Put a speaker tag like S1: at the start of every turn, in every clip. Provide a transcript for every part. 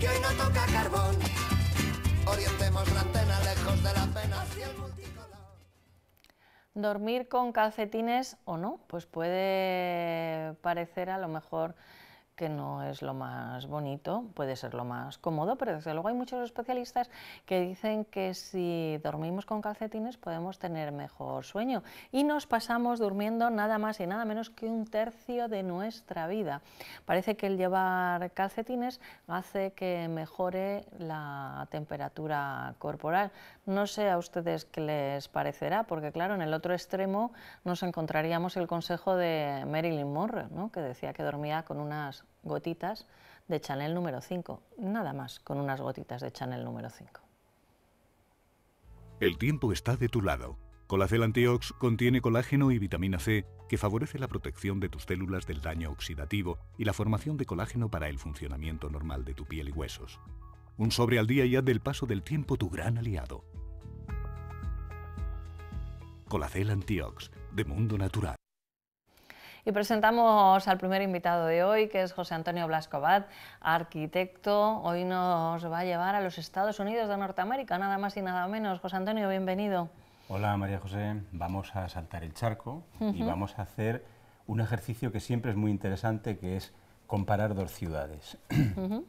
S1: que hoy no toca carbón. Orientemos la antena lejos de la pena hacia el multicolor.
S2: Dormir con calcetines o no, pues puede parecer a lo mejor que no es lo más bonito, puede ser lo más cómodo, pero desde luego hay muchos especialistas que dicen que si dormimos con calcetines podemos tener mejor sueño y nos pasamos durmiendo nada más y nada menos que un tercio de nuestra vida. Parece que el llevar calcetines hace que mejore la temperatura corporal. No sé a ustedes qué les parecerá, porque claro, en el otro extremo nos encontraríamos el consejo de Marilyn Monroe, que decía que dormía con unas gotitas de Chanel número 5, nada más con unas gotitas de Chanel número 5.
S3: El tiempo está de tu lado. Colacel Antiox contiene colágeno y vitamina C que favorece la protección de tus células del daño oxidativo y la formación de colágeno para el funcionamiento normal de tu piel y huesos. Un sobre al día y haz del paso del tiempo tu gran aliado. Colacel Antiox, de Mundo Natural.
S2: Y presentamos al primer invitado de hoy, que es José Antonio Blascobat, arquitecto. Hoy nos va a llevar a los Estados Unidos de Norteamérica, nada más y nada menos. José Antonio, bienvenido.
S4: Hola María José, vamos a saltar el charco y vamos a hacer un ejercicio que siempre es muy interesante, que es comparar dos ciudades.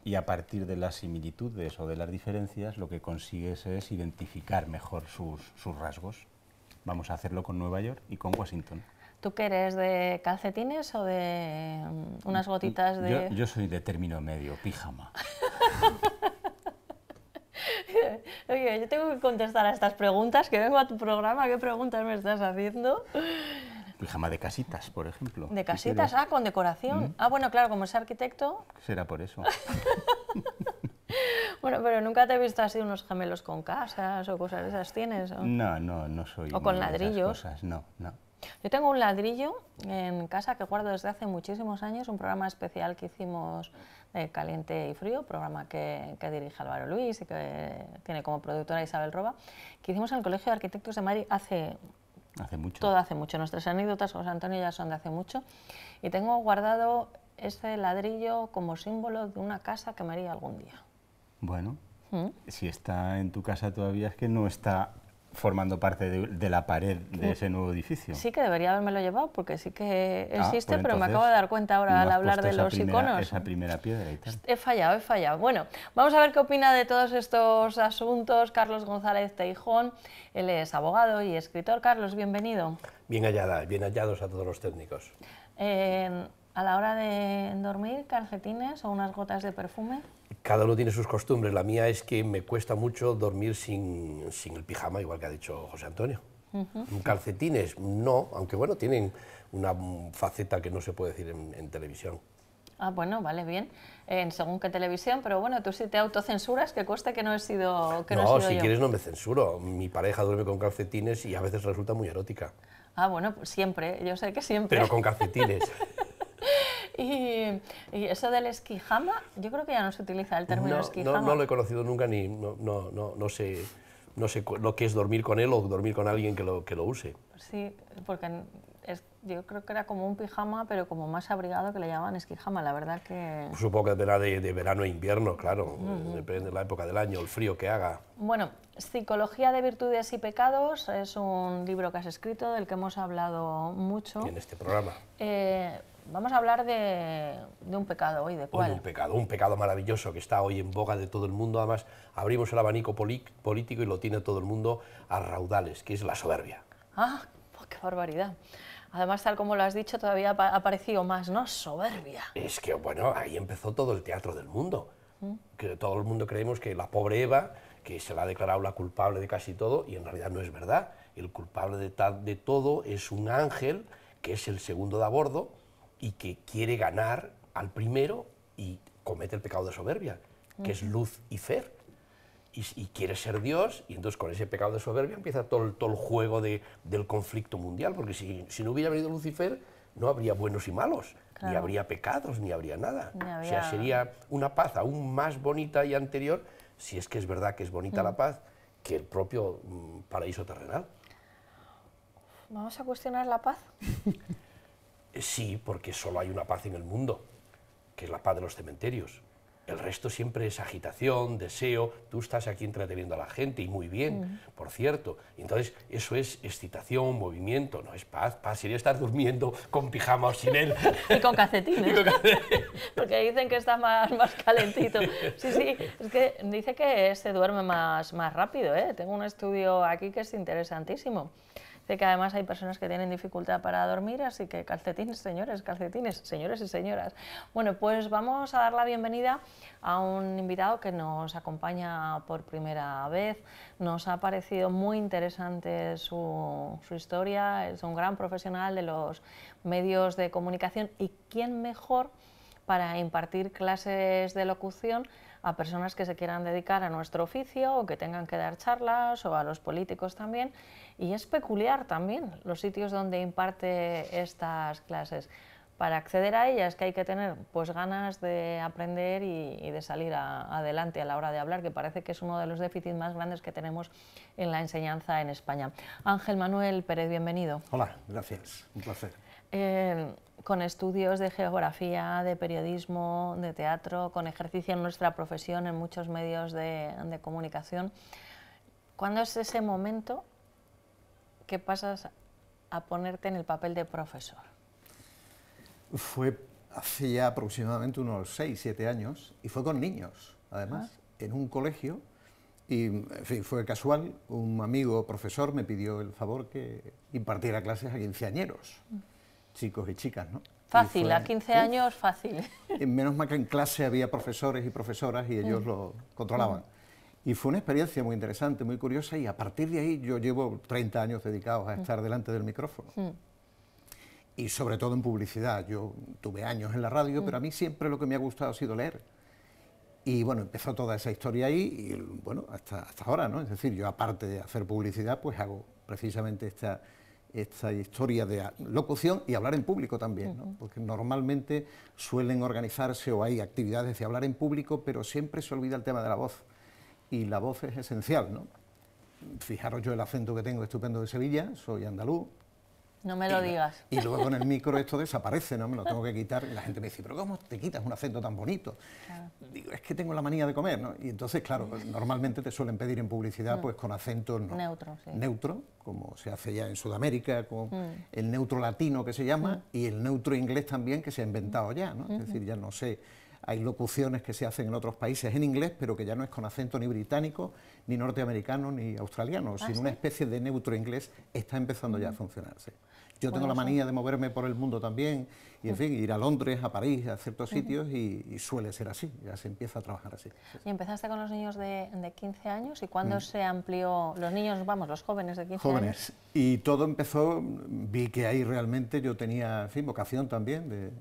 S4: Y a partir de las similitudes o de las diferencias, lo que consigues es identificar mejor sus, sus rasgos. Vamos a hacerlo con Nueva York y con Washington.
S2: ¿Tú qué eres, de calcetines o de mm, unas gotitas de...?
S4: Yo, soy de término medio, pijama.
S2: Oye, yo tengo que contestar a estas preguntas, que vengo a tu programa, ¿qué preguntas me estás haciendo?
S4: Pijama de casitas, por ejemplo. De casitas, ah,
S2: con decoración. Mm. Ah, bueno, claro, como es arquitecto...
S4: Será por eso.
S2: Bueno, pero nunca te he visto así unos gemelos con casas o cosas de esas tienes. No,
S4: no, no soy. O con ladrillos. No, no.
S2: Yo tengo un ladrillo en casa que guardo desde hace muchísimos años, un programa especial que hicimos de Caliente y Frío, programa que, dirige Álvaro Luis y que tiene como productora Isabel Roba, que hicimos en el Colegio de Arquitectos de Madrid hace Hace mucho. Todo hace mucho. Nuestras anécdotas, José Antonio, ya son de hace mucho. Y tengo guardado ese ladrillo como símbolo de una casa que me algún día. Bueno, ¿Mm?
S4: si está en tu casa todavía es que no está formando parte de, la pared de mm. ese nuevo edificio. Sí
S2: que debería haberme llevado porque sí que ah, pues existe, pero me acabo de dar cuenta ahora al hablar de los iconos. Esa
S4: primera piedra y tal.
S2: He fallado, he fallado. Bueno, vamos a ver qué opina de todos estos asuntos Carlos González Teijón. Él es abogado y escritor. Carlos, bienvenido.
S5: Bien hallada, bien hallados a todos los técnicos.
S2: Eh, a la hora de dormir, calcetines o unas gotas de perfume.
S5: Cada uno tiene sus costumbres. La mía es que me cuesta mucho dormir sin, sin el pijama, igual que ha dicho José Antonio. Calcetines, no, aunque bueno, tienen una faceta que no se puede decir en, televisión.
S2: Ah, bueno, vale, bien. según qué televisión, pero bueno, tú sí te autocensuras, que cueste que no he sido. Que no, si quieres no
S5: me censuro. Mi pareja duerme con calcetines y a veces resulta muy erótica.
S2: Ah, bueno, pues siempre, ¿eh? yo sé que siempre. Pero con
S5: calcetines.
S2: Y, eso del esquijama, yo creo que ya no se utiliza el término no, esquijama. No, lo he
S5: conocido nunca ni no, sé no sé lo que es dormir con él o dormir con alguien que lo, que lo use.
S2: Sí, porque yo creo que era como un pijama, pero como más abrigado que le llaman esquijama, la verdad que... Pues
S5: supongo que era de, de, verano e invierno, claro, depende de la época del año, el frío que haga.
S2: Bueno, Psicología de Virtudes y Pecados es un libro que has escrito, del que hemos hablado mucho. en este programa. Eh, Vamos a hablar de, un pecado hoy, ¿de cuál? un
S5: pecado, un pecado maravilloso que está hoy en boga de todo el mundo. Además, abrimos el abanico político y lo tiene todo el mundo a raudales, que es la soberbia.
S2: Ah, pues qué barbaridad. Además, tal como lo has dicho, todavía ha aparecido más, ¿no? Soberbia.
S5: Es que, bueno, ahí empezó todo el teatro del mundo. ¿Mm? Que todo el mundo creemos que la pobre Eva, que se la ha declarado la culpable de casi todo, y en realidad no es verdad. El culpable de, de todo es un ángel, que es el segundo de a bordo, y que quiere ganar al primero y comete el pecado de soberbia, que es luz y fer. Y, quiere ser Dios, y entonces con ese pecado de soberbia empieza todo el, todo el juego del conflicto mundial, porque si, no hubiera venido Lucifer, no habría buenos y malos, ni habría pecados, ni habría nada. O sea, sería una paz aún más bonita y anterior, si es que es verdad que es bonita la paz, que el propio mm, paraíso terrenal.
S2: ¿Vamos a cuestionar la paz?
S5: Sí, porque solo hay una paz en el mundo, que es la paz de los cementerios. El resto siempre es agitación, deseo, tú estás aquí entreteniendo a la gente y muy bien, mm. por cierto. Entonces, eso es excitación, movimiento, no es paz. Paz sería estar durmiendo con pijama o sin él.
S2: y con calcetines. Porque dicen que está más, calentito. Sí, sí, es que dice que se duerme más, más rápido. ¿eh? Tengo un estudio aquí que es interesantísimo que además hay personas que tienen dificultad para dormir, así que calcetines, señores, calcetines, señores y señoras. Bueno, pues vamos a dar la bienvenida a un invitado que nos acompaña por primera vez. Nos ha parecido muy interesante su, su historia, es un gran profesional de los medios de comunicación y quién mejor para impartir clases de locución a personas que se quieran dedicar a nuestro oficio o que tengan que dar charlas o a los políticos también y es peculiar también los sitios donde imparte estas clases. Para acceder a ellas que hay que tener pues ganas de aprender y, de salir adelante a la hora de hablar, que parece que es uno de los déficits más grandes que tenemos en la enseñanza en España. Ángel Manuel Pérez, bienvenido.
S6: Hola, gracias, un placer.
S2: Eh, con estudios de geografía, de periodismo, de teatro, con ejercicio en nuestra profesión, en muchos medios de, de comunicación. ¿Cuándo es ese momento ¿Qué pasas a ponerte en el papel de profesor?
S6: Fue hace ya aproximadamente unos 6, 7 años y fue con niños, además, ah. en un colegio. Y fue casual, un amigo profesor me pidió el favor que impartiera clases a quinceañeros, mm. chicos y chicas, ¿no? Fácil, a 15
S2: años fácil.
S6: Menos mal que en clase había profesores y profesoras y ellos mm. lo controlaban. Y fue una experiencia muy interesante, muy curiosa, y a partir de ahí yo llevo 30 años dedicados a mm. estar delante del micrófono. Mm. Y sobre todo en publicidad. Yo tuve años en la radio, mm. pero a mí siempre lo que me ha gustado ha sido leer. Y bueno, empezó toda esa historia ahí y bueno, hasta, ahora, ¿no? Es decir, yo aparte de hacer publicidad, pues hago precisamente esta, esta historia de locución y hablar en público también, ¿no? porque normalmente suelen organizarse o hay actividades de hablar en público, pero siempre se olvida el tema de la voz y la voz es esencial, ¿no? Fijaros yo el acento que tengo estupendo de Sevilla, soy andaluz.
S2: No me lo digas.
S6: Y luego con el micro esto desaparece, ¿no? Me lo tengo que quitar y la gente me dice, pero ¿cómo te quitas un acento tan bonito? Digo, es que tengo la manía de comer, ¿no? Y entonces, claro, mm. normalmente te suelen pedir en publicidad mm. pues con acentos neutro, como se hace ya en Sudamérica, con mm. el neutro latino que se llama y el neutro inglés también que se ha inventado ya, ¿no? Es decir, ya no sé hay locuciones que se hacen en otros países en inglés, pero que ya no es con acento ni británico, ni norteamericano, ni australiano, ah, sino una especie de neutro inglés está empezando ya a mm. funcionarse. Yo tengo la manía de moverme por el mundo también, y en fin, ir a Londres, a París, a ciertos sitios, y, suele ser así, ya se empieza a trabajar así.
S2: ¿Y empezaste con los niños de, 15 años? ¿Y cuándo mm. se amplió? Los niños, vamos, los jóvenes de 15 años. Jóvenes.
S6: Y todo empezó, vi que ahí realmente yo tenía, en fin, vocación también de,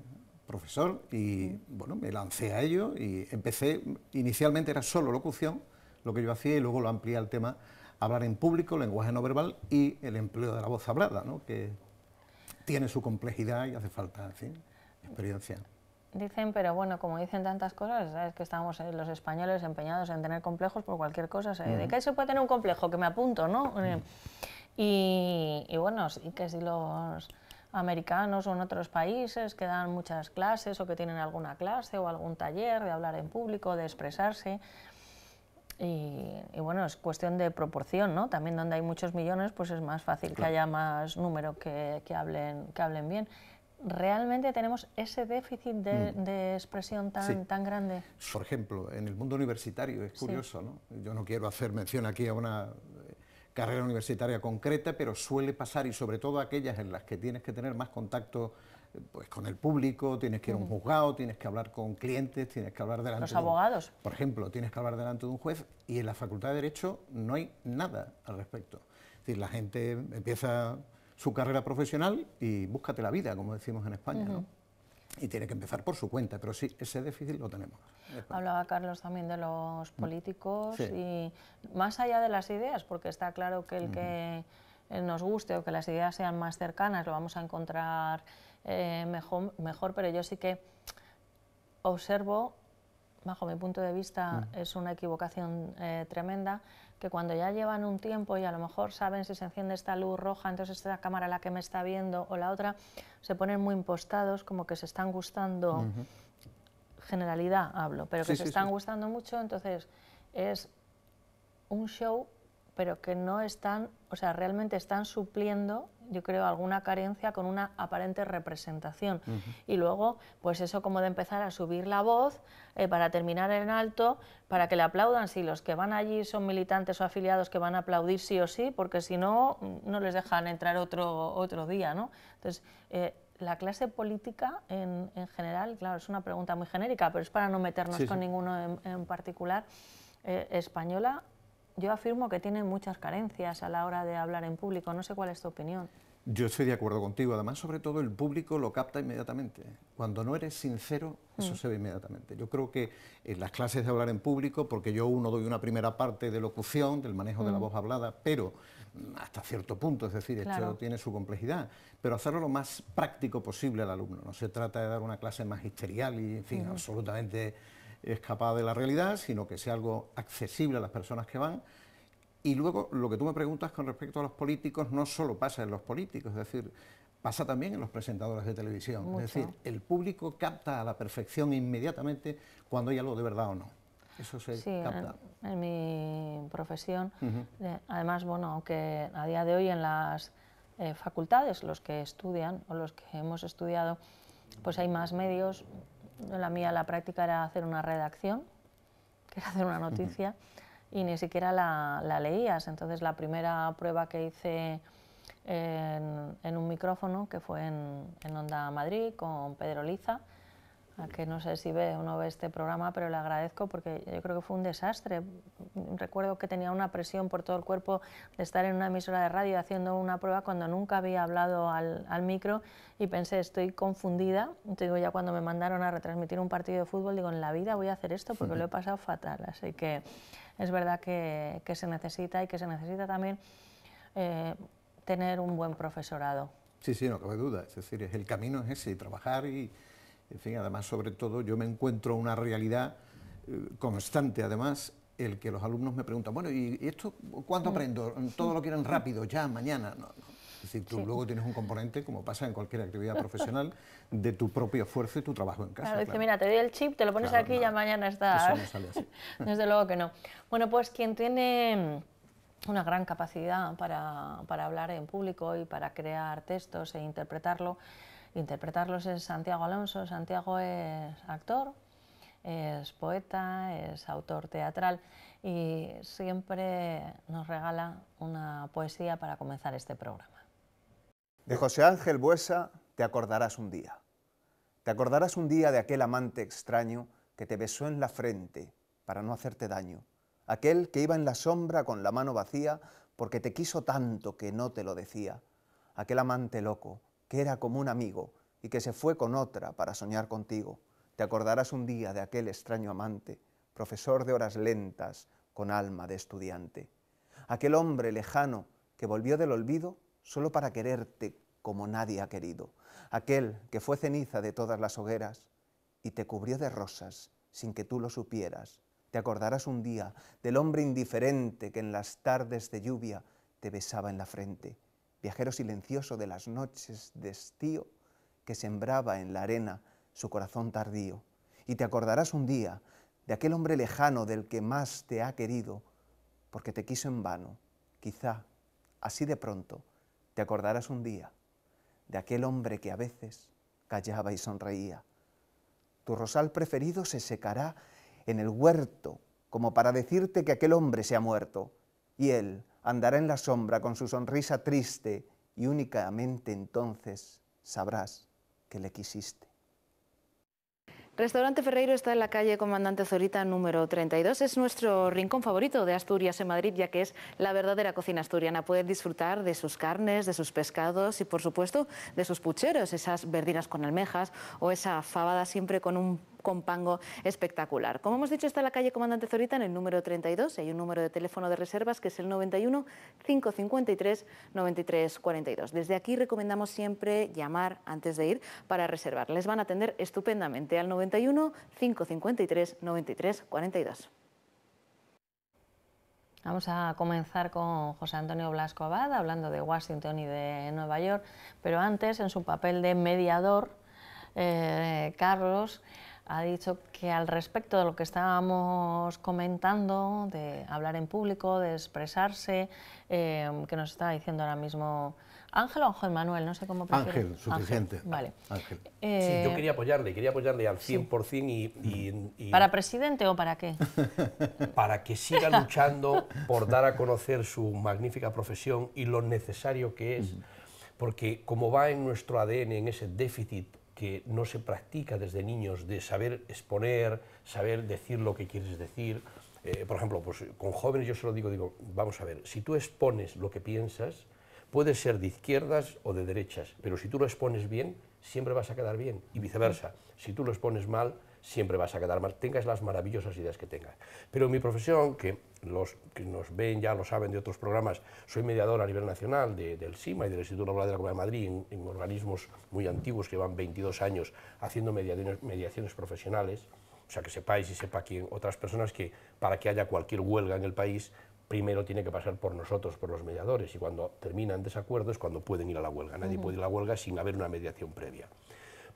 S6: profesor y bueno, me lancé a ello y empecé, inicialmente era solo locución, lo que yo hacía y luego lo amplié al tema hablar en público, lenguaje no verbal y el empleo de la voz hablada, que tiene su complejidad y hace falta, experiencia.
S2: Dicen, pero bueno, como dicen tantas cosas, sabes que estamos eh, los españoles empeñados en tener complejos por cualquier cosa. ¿De qué se puede tener un complejo? Que me apunto, ¿no? y, y, bueno, sí que si los americanos o en otros países que dan muchas clases o que tienen alguna clase o algún taller de hablar en público, de expresarse. Y, bueno, es cuestión de proporción, ¿no? También donde hay muchos millones, pues es más fácil que haya más número que, hablen, que hablen bien. ¿Realmente tenemos ese déficit de, mm. expresión tan, tan grande?
S6: Por ejemplo, en el mundo universitario es curioso, ¿no? Yo no quiero hacer mención aquí a una carrera universitaria concreta, pero suele pasar, y sobre todo aquellas en las que tienes que tener más contacto eh, pues con el público, tienes que ir a un juzgado, tienes que hablar con clientes, tienes que hablar delante... Los abogados. por ejemplo, tienes que hablar delante de un juez y en la Facultad de Derecho no hay nada al respecto. Es decir, la gente empieza su carrera profesional y búscate la vida, como decimos en España, ¿no? y tiene que empezar por su cuenta, pero sí, ese déficit lo tenemos.
S2: Hablaba Carlos también de los mm. políticos y más allá de las ideas, porque está claro que el que eh, nos guste o que las ideas sean más cercanas lo vamos a encontrar eh, mejor, pero yo sí que observo, bajo mi punto de vista, mm. es una equivocación eh, tremenda, que cuando ya llevan un tiempo y a lo mejor saben si se enciende esta luz roja, entonces esta cámara la que me está viendo o la otra, se ponen muy impostados, como que se están gustando, generalidad hablo, pero que se están gustando mucho, entonces es un show, pero que no están o sea, realmente están supliendo, yo creo, alguna carencia con una aparente representación. Y luego, pues eso como de empezar a subir la voz eh, para terminar en alto, para que le aplaudan, si los que van allí son militantes o afiliados que van a aplaudir sí o sí, porque si no, mm, no les dejan entrar otro, otro día, ¿no? Entonces, eh, la clase política en, general, claro, es una pregunta muy genérica, pero es para no meternos con ninguno en, particular, eh, española yo afirmo que tiene muchas carencias a la hora de hablar en público. No sé cuál es tu opinión.
S6: Yo estoy de acuerdo contigo. Además, sobre todo, el público lo capta inmediatamente. Cuando no eres sincero, eso mm. se ve inmediatamente. Yo creo que en eh, las clases de hablar en público, porque yo uno doy una primera parte de locución, del manejo de la mm. voz hablada, pero hasta cierto punto, es decir, esto tiene su complejidad, pero hacerlo lo más práctico posible al alumno. No se trata de dar una clase magisterial y, en fin, absolutamente escapada de la realidad, sino que sea algo accesible a las personas que van. Y luego lo que tú me preguntas con respecto a los políticos no solo pasa en los políticos, es decir, pasa también en los presentadores de televisión. Es decir, el público capta a la perfección inmediatamente cuando hay algo de verdad o no. Eso se capta.
S2: En, en mi profesión, eh, además, bueno, aunque a día de hoy en las eh, facultades, los que estudian o los que hemos estudiado, pues hay más medios, la mía, la práctica era hacer una redacción, que era hacer una noticia, y ni siquiera la, leías. Entonces, la primera prueba que hice en, un micrófono, que fue en, en Onda Madrid, con Pedro Liza, a que no sé si ve o no ve este programa, pero le agradezco porque yo creo que fue un desastre. Recuerdo que tenía una presión por todo el cuerpo de estar en una emisora de radio haciendo una prueba cuando nunca había hablado al, al micro y pensé, estoy confundida. digo, ya cuando me mandaron a retransmitir un partido de fútbol, digo, en la vida voy a hacer esto porque lo he pasado fatal. Así que es verdad que, que se necesita y que se necesita también eh, tener un buen profesorado.
S6: Sí, sí, no cabe duda. Es decir, el camino es ese, trabajar y en fin, además, sobre todo, yo me encuentro una realidad eh, constante, además, el que los alumnos me preguntan, bueno, ¿y esto cuánto aprendo? Todo lo quieren rápido, ya, mañana. No, Es decir, tú luego tienes un componente, como pasa en cualquier actividad profesional, de tu propio esfuerzo y tu trabajo en casa. Claro, dice, mira,
S2: te doy el chip, te lo pones aquí y ya mañana está. Eso no sale así. Desde luego que no. Bueno, pues quien tiene mm, una gran capacidad para, para hablar en público y para crear textos e interpretarlo, interpretarlos es Santiago Alonso. Santiago es actor, es poeta, es autor teatral y siempre nos regala una poesía para comenzar este programa.
S1: De José Ángel Buesa te acordarás un día. Te acordarás un día de aquel amante extraño que te besó en la frente para no hacerte daño, aquel que iba en la sombra con la mano vacía porque te quiso tanto que no te lo decía, aquel amante loco, que era como un amigo y que se fue con otra para soñar contigo. Te acordarás un día de aquel extraño amante, profesor de horas lentas, con alma de estudiante. Aquel hombre lejano que volvió del olvido solo para quererte como nadie ha querido. Aquel que fue ceniza de todas las hogueras y te cubrió de rosas sin que tú lo supieras. Te acordarás un día del hombre indiferente que en las tardes de lluvia te besaba en la frente viajero silencioso de las noches de estío que sembraba en la arena su corazón tardío. Y te acordarás un día de aquel hombre lejano del que más te ha querido, porque te quiso en vano. Quizá, así de pronto, te acordarás un día de aquel hombre que a veces callaba y sonreía. Tu rosal preferido se secará en el huerto, como para decirte que aquel hombre se ha muerto, y él, andará en la sombra con su sonrisa triste y únicamente entonces sabrás que le quisiste.
S2: Restaurante Ferreiro está en la calle Comandante Zorita número 32. Es nuestro rincón favorito de Asturias en Madrid, ya que es la verdadera cocina asturiana. Puedes disfrutar de sus carnes, de sus pescados y, por supuesto, de sus pucheros, esas verdinas con almejas o esa fabada siempre con un ...con pango espectacular. Como hemos dicho, está la calle Comandante Zorita en el número 32 hay un número de teléfono de reservas que es el 91 553 93 42. Desde aquí recomendamos siempre llamar antes de ir para reservar. Les van a atender estupendamente al 91 553 93 42. Vamos a comenzar con José Antonio Blasco Abad, hablando de Washington y de Nueva York, pero antes, en su papel de mediador, eh, Carlos ha dicho que al respecto de lo que estábamos comentando, de hablar en público, de expresarse, em, que nos está diciendo ahora mismo Ángel o Ángel Manuel, no sé cómo prefiero. Ángel, suficiente. vale.
S5: Ángel. yo quería apoyarle, quería apoyarle al 100% y, y, y, ¿Para
S2: presidente o para qué?
S5: para que siga luchando por dar a conocer su magnífica profesión y lo necesario que es, porque como va en nuestro ADN, en ese déficit que no se practica desde niños de saber exponer, saber decir lo que quieres decir. Eh, por ejemplo, pues con jóvenes yo se lo digo, digo, vamos a ver, si tú expones lo que piensas, puede ser de izquierdas o de derechas, pero si tú lo expones bien, siempre vas a quedar bien, y viceversa. Si tú lo expones mal, siempre vas a quedar mal, tengas las maravillosas ideas que tengas. Pero mi profesión, que los que nos ven ya lo saben de otros programas, soy mediador a nivel nacional del SIMA y del Instituto Laboral de la Comunidad de Madrid en, organismos muy antiguos que van 22 años haciendo mediaciones, profesionales, o sea que sepáis y sepa quien, otras personas que para que haya cualquier huelga en el país, primero tiene que pasar por nosotros, por los mediadores, y cuando terminan desacuerdos es cuando pueden ir a la huelga. Nadie puede ir a la huelga sin haber una mediación previa.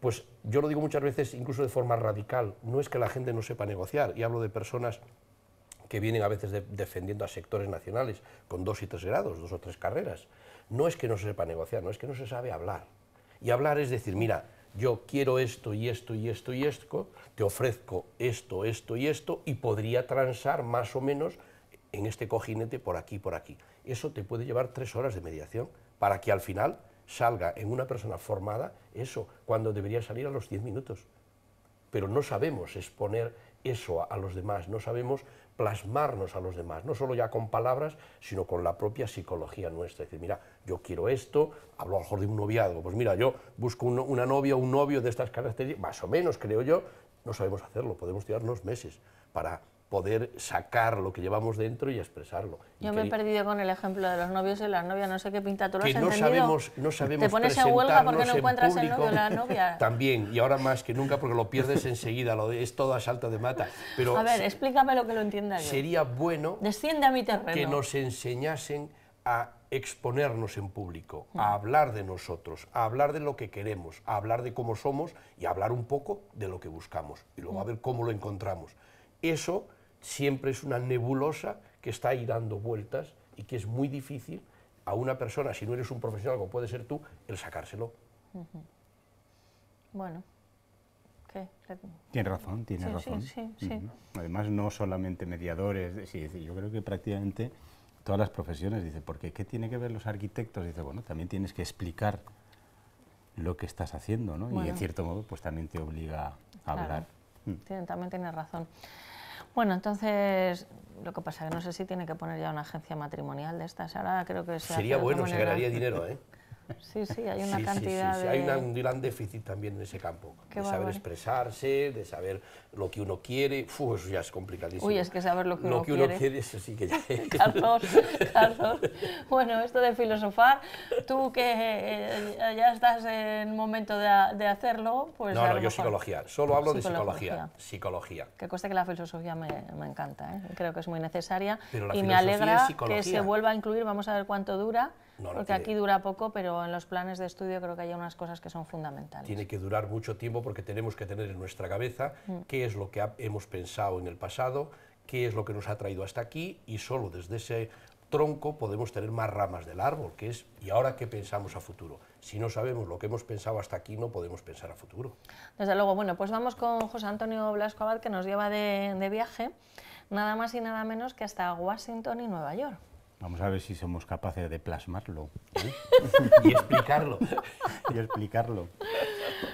S5: Pues yo lo digo muchas veces, incluso de forma radical, no es que la gente no sepa negociar, y hablo de personas que vienen a veces defendiendo a sectores nacionales con dos y tres grados, dos o tres carreras. No es que no se sepa negociar, no es que no se sabe hablar. Y hablar es decir, mira, yo quiero esto y esto y esto y esto, te ofrezco esto, esto y esto, y podría transar más o menos en este cojinete por aquí, por aquí. Eso te puede llevar tres horas de mediación para que al final salga en una persona formada eso, cuando debería salir a los 10 minutos. Pero no sabemos exponer eso a, los demás, no sabemos plasmarnos a los demás, no solo ya con palabras, sino con la propia psicología nuestra. Es decir, mira, yo quiero esto, hablo a lo mejor de un noviado, pues mira, yo busco una novia o un novio de estas características, más o menos creo yo, no sabemos hacerlo, podemos tirarnos meses para poder sacar lo que llevamos dentro y expresarlo. Yo me he
S2: perdido con el ejemplo de los novios y las novias, no sé qué pinta tú lo que no entendido? sabemos,
S5: no sabemos Te pones en huelga porque no encuentras el novio o la novia. También, y ahora más que nunca porque lo pierdes enseguida, lo es todo a salto de mata. a ver,
S2: explícame lo que lo entienda yo. Sería bueno Desciende a mi que nos
S5: enseñasen a exponernos en público, a mm. hablar de nosotros, a hablar de lo que queremos, a hablar de cómo somos y a hablar un poco de lo que buscamos y luego a mm. ver cómo lo encontramos. Eso siempre es una nebulosa que está ahí dando vueltas y que es muy difícil a una persona, si no eres un profesional como puede ser tú, el sacárselo.
S2: Bueno. ¿Qué?
S4: Tiene razón, tiene razón. Sí, sí, Además, no solamente mediadores, sí yo creo que prácticamente todas las profesiones, dice, porque ¿qué tiene que ver los arquitectos? Dice, bueno, también tienes que explicar lo que estás haciendo, ¿no? Y en cierto modo, pues también te obliga a hablar. Mm.
S2: Tiene, también tiene razón. Bueno, entonces lo que pasa es que no sé si tiene que poner ya una agencia matrimonial de estas. Ahora creo que Sería bueno, se ganaría dinero, ¿eh? Sí, sí, hay una cantidad sí, sí, Hay un
S5: gran déficit también en ese campo, de saber expresarse, de saber lo que uno quiere. ya es complicadísimo. Uy, es que saber lo que, uno, quiere. eso sí que ya es. Carlos, Carlos,
S2: bueno, esto de filosofar, tú que eh, eh, ya estás en momento de, hacerlo, pues... No, no, yo psicología, solo hablo de psicología.
S5: Psicología.
S2: Que conste que la filosofía me, me encanta, ¿eh? creo que es muy necesaria y me alegra que se vuelva a incluir, vamos a ver cuánto dura porque aquí dura poco, pero en los planes de estudio creo que hay unas cosas que son fundamentales. Tiene
S5: que durar mucho tiempo porque tenemos que tener en nuestra cabeza mm. qué es lo que hemos pensado en el pasado, qué es lo que nos ha traído hasta aquí y solo desde ese tronco podemos tener más ramas del árbol, que es y ahora qué pensamos a futuro. Si no sabemos lo que hemos pensado hasta aquí, no podemos pensar a futuro.
S2: Desde luego, bueno, pues vamos con José Antonio Blasco Abad, que nos lleva de, de viaje nada más y nada menos que hasta Washington y Nueva York.
S4: Vamos a ver si somos capaces de plasmarlo ¿eh?
S2: y explicarlo.
S4: y explicarlo.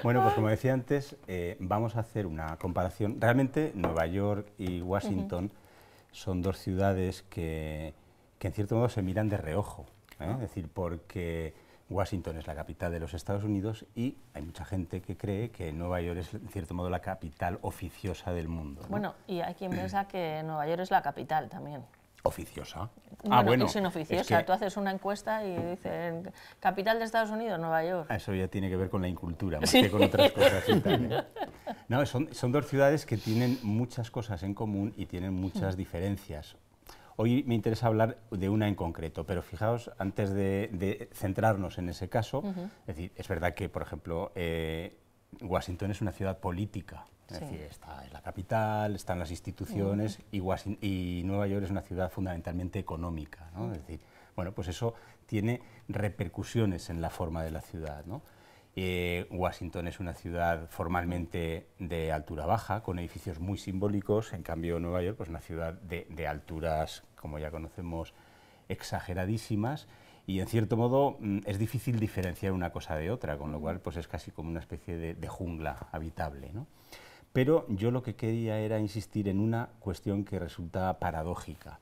S4: Bueno, pues como decía antes, eh, vamos a hacer una comparación. Realmente Nueva York y Washington son dos ciudades que, en cierto modo se miran de reojo. ¿eh? Ah. Es decir, porque Washington es la capital de los Estados Unidos y hay mucha gente que cree que Nueva York es en cierto modo la capital oficiosa del mundo. Bueno,
S2: y hay quien piensa que Nueva York es la capital también.
S4: Oficiosa.
S2: ah, bueno. Es inoficiosa, Tú haces una encuesta y dicen, capital de Estados Unidos, Nueva York.
S4: Eso ya tiene que ver con la incultura, más que con otras cosas. no, son, dos ciudades que tienen muchas cosas en común y tienen muchas mm. diferencias. Hoy me interesa hablar de una en concreto, pero fijaos, antes de, centrarnos en ese caso, es decir, es verdad que, por ejemplo, eh, Washington es una ciudad política, es decir, está en la capital, están las instituciones y, Nueva York es una ciudad fundamentalmente económica. ¿no? Es decir, bueno, pues eso tiene repercusiones en la forma de la ciudad. ¿no? Eh, Washington es una ciudad formalmente de altura baja, con edificios muy simbólicos, en cambio Nueva York es pues una ciudad de, alturas, como ya conocemos, exageradísimas, y en cierto modo mm, es difícil diferenciar una cosa de otra, con lo cual pues es casi como una especie de, de jungla habitable. ¿no? Pero yo lo que quería era insistir en una cuestión que resultaba paradójica,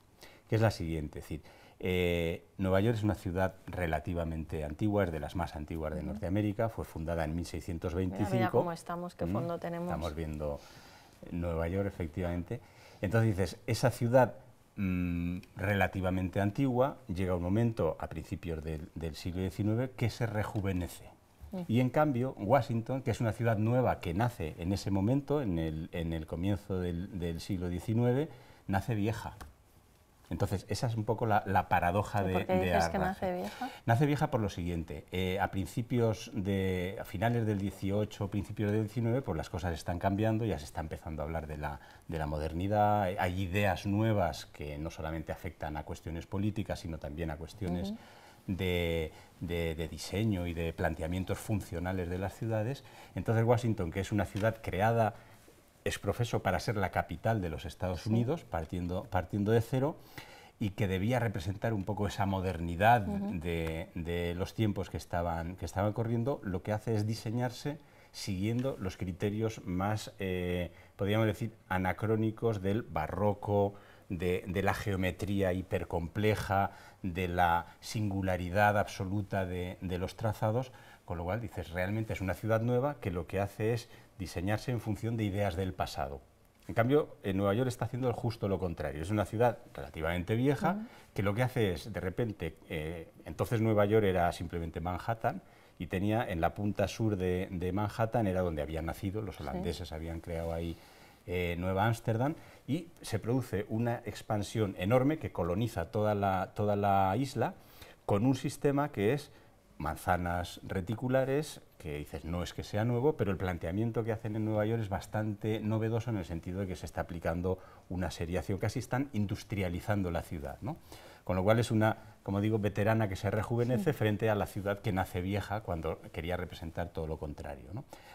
S4: que es la siguiente, decir, eh, Nueva York es una ciudad relativamente antigua, es de las más antiguas de Norteamérica, fue fundada en 1625. cómo estamos, qué fondo tenemos. Estamos viendo eh, Nueva York, efectivamente. Entonces dices, esa ciudad mm, relativamente antigua llega un momento a principios del siglo XIX que se rejuvenece. Y en cambio, Washington, que es una ciudad nueva que nace en ese momento, en el, comienzo del, siglo XIX, nace vieja. Entonces, esa es un poco la, paradoja de, ¿Por qué dices que nace vieja? Nace vieja por lo siguiente. Eh, a principios de, a finales del XVIII, principios del XIX, pues las cosas están cambiando, ya se está empezando a hablar de la, modernidad, hay ideas nuevas que no solamente afectan a cuestiones políticas, sino también a cuestiones de, diseño y de planteamientos funcionales de las ciudades. Entonces Washington, que es una ciudad creada es profeso para ser la capital de los Estados Unidos, partiendo, de cero, y que debía representar un poco esa modernidad de, los tiempos que estaban, que corriendo, lo que hace es diseñarse siguiendo los criterios más, eh, podríamos decir, anacrónicos del barroco, de, la geometría hipercompleja, de la singularidad absoluta de, los trazados, con lo cual dices, realmente es una ciudad nueva que lo que hace es diseñarse en función de ideas del pasado. En cambio, en eh, Nueva York está haciendo justo lo contrario. Es una ciudad relativamente vieja que lo que hace es, de repente, eh, entonces Nueva York era simplemente Manhattan y tenía en la punta sur de, Manhattan, era donde habían nacido, los holandeses habían creado ahí eh, Nueva Ámsterdam, y se produce una expansión enorme que coloniza toda la, toda la isla con un sistema que es manzanas reticulares, que dices no es que sea nuevo, pero el planteamiento que hacen en Nueva York es bastante novedoso en el sentido de que se está aplicando una seriación, casi están industrializando la ciudad. ¿no? Con lo cual es una, como digo, veterana que se rejuvenece frente a la ciudad que nace vieja cuando quería representar todo lo contrario.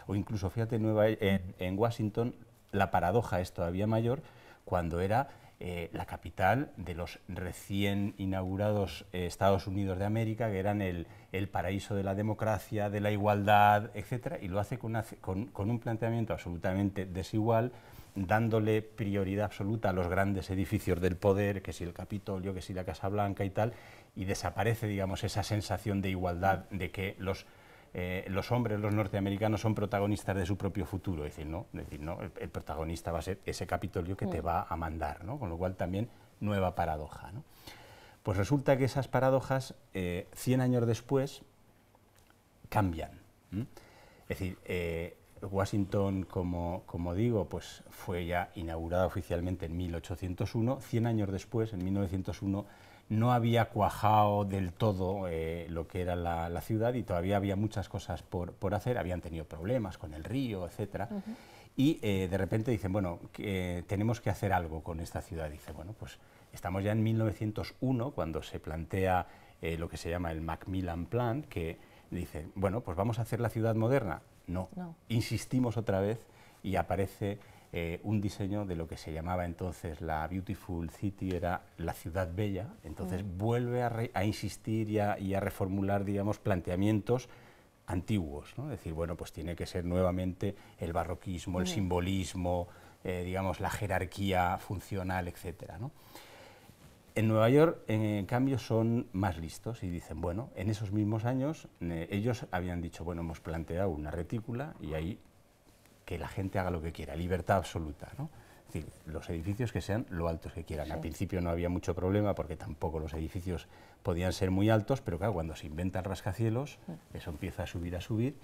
S4: O incluso, fíjate, Nueva, en Washington la paradoja es todavía mayor cuando era eh, la capital de los recién inaugurados eh, Estados Unidos de América, que eran el, paraíso de la democracia, de la igualdad, etc. Y lo hace con, con, un planteamiento absolutamente desigual, dándole prioridad absoluta a los grandes edificios del poder, que si el Capitolio, que si la Casa Blanca y tal, y desaparece, digamos, esa sensación de igualdad de que los eh, los hombres, los norteamericanos, son protagonistas de su propio futuro. Es decir, no, decir, el, protagonista va a ser ese Capitolio que te mm. va a mandar, con lo cual también nueva paradoja. Pues resulta que esas paradojas, 100 eh, años después, cambian. Es decir, eh, Washington, como, digo, pues fue ya inaugurada oficialmente en 1801, 100 años después, en 1901, no había cuajado del todo eh, lo que era la, ciudad y todavía había muchas cosas por, hacer, habían tenido problemas con el río, etc. Y eh, de repente dicen, bueno, que, eh, tenemos que hacer algo con esta ciudad. Dice, bueno, pues estamos ya en 1901 cuando se plantea lo que se llama el Macmillan Plan, que dice, bueno, pues vamos a hacer la ciudad moderna. no. insistimos otra vez y aparece eh, un diseño de lo que se llamaba entonces la Beautiful City, era la ciudad bella, entonces mm. vuelve a, insistir y a, y a, reformular, digamos, planteamientos antiguos, ¿no? decir, bueno, pues tiene que ser nuevamente el barroquismo, el mm. simbolismo, eh, digamos, la jerarquía funcional, etcétera, En Nueva York, en cambio, son más listos y dicen, bueno, en esos mismos años eh, ellos habían dicho, bueno, hemos planteado una retícula y ahí que la gente haga lo que quiera, libertad absoluta. Es decir, los edificios que sean lo altos que quieran. Al principio no había mucho problema porque tampoco los edificios podían ser muy altos, pero claro, cuando se inventan rascacielos, eso empieza a subir, a subir,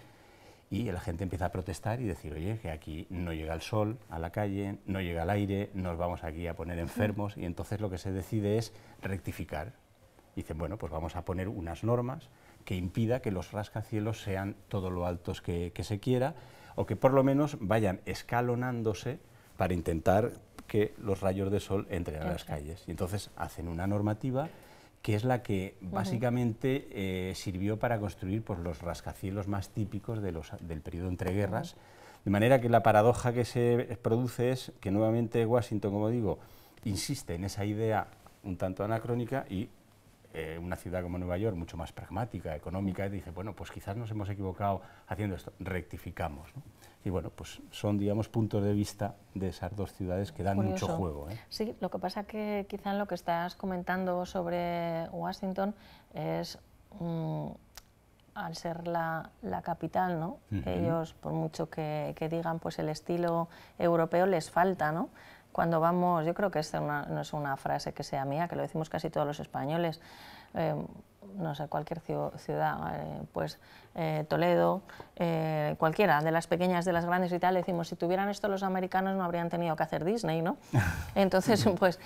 S4: y la gente empieza a protestar y decir, oye, que aquí no llega el sol a la calle, no llega el aire, nos vamos aquí a poner enfermos, y entonces lo que se decide es rectificar. dicen, bueno, pues vamos a poner unas normas que impida que los rascacielos sean todo lo altos que se quiera, o que por lo menos vayan escalonándose para intentar que los rayos de sol entren a las calles. Y entonces hacen una normativa que es la que básicamente eh, sirvió para construir pues, los rascacielos más típicos del periodo entre guerras. de manera que la paradoja que se produce es que nuevamente Washington, como digo, insiste en esa idea un tanto anacrónica y eh, una ciudad como Nueva York, mucho más pragmática, económica, y dije, bueno, pues quizás nos hemos equivocado haciendo esto, rectificamos. Y bueno, pues son, digamos, puntos de vista de esas dos ciudades que dan mucho juego. ¿eh?
S2: Sí, lo que pasa que quizás lo que estás comentando sobre Washington es... Mm, al ser la, capital, ¿no? Ellos, por mucho que, que, digan, pues el estilo europeo les falta, ¿no? cuando vamos, yo creo que esta no es una frase que sea mía, que lo decimos casi todos los españoles, eh, no sé, cualquier ciudad, eh, pues eh, Toledo, cualquiera, de las pequeñas, de las grandes y tal, decimos, si tuvieran esto los americanos no habrían tenido que hacer Disney, ¿no? Entonces, pues